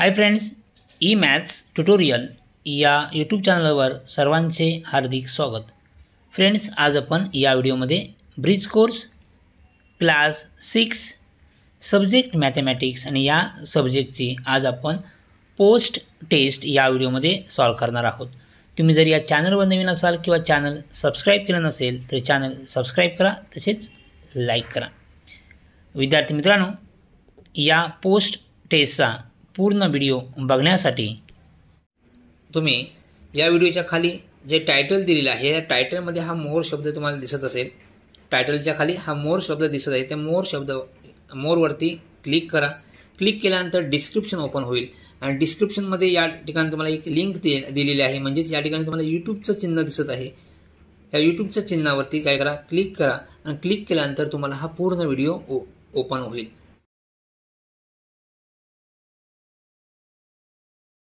हाय friends E maths tutorial या YouTube चॅनलवर सर्वांचे हार्दिक स्वागत फ्रेंड्स आज आपण या व्हिडिओमध्ये bridge course class six subject mathematics आणि या सब्जेक्टची आज आपण पोस्ट टेस्ट या व्हिडिओमध्ये सॉल्व करणार आहोत तुम्ही जर या चॅनलवर नवीन असाल किंवा चॅनल सबस्क्राईब केलं नसेल तर चॅनल सबस्क्राईब करा तसेच लाईक करा विद्यार्थी मित्रांनो या पोस्ट टेस्टचा पूर्ण व्हिडिओ बघण्यासाठी तुम्ही या व्हिडिओच्या खाली जे टायटल दिलेलं आहे या टायटलमध्ये हा मोर शब्द तुम्हाला दिसत असेल टायटलच्या खाली हा मोर शब्द दिसत आहे त्या मोर शब्द मोरवरती क्लिक करा क्लिक केल्यानंतर डिस्क्रिप्शन ओपन होईल आणि डिस्क्रिप्शनमध्ये या ठिकाणी तुम्हाला एक लिंक दे दिलेली आहे म्हणजेच या ठिकाणी तुम्हाला यूट्यूबचं चिन्ह दिसत आहे या यूट्यूबच्या चिन्हावरती काय करा क्लिक करा आणि क्लिक केल्यानंतर तुम्हाला हा पूर्ण व्हिडिओ ओ ओपन होईल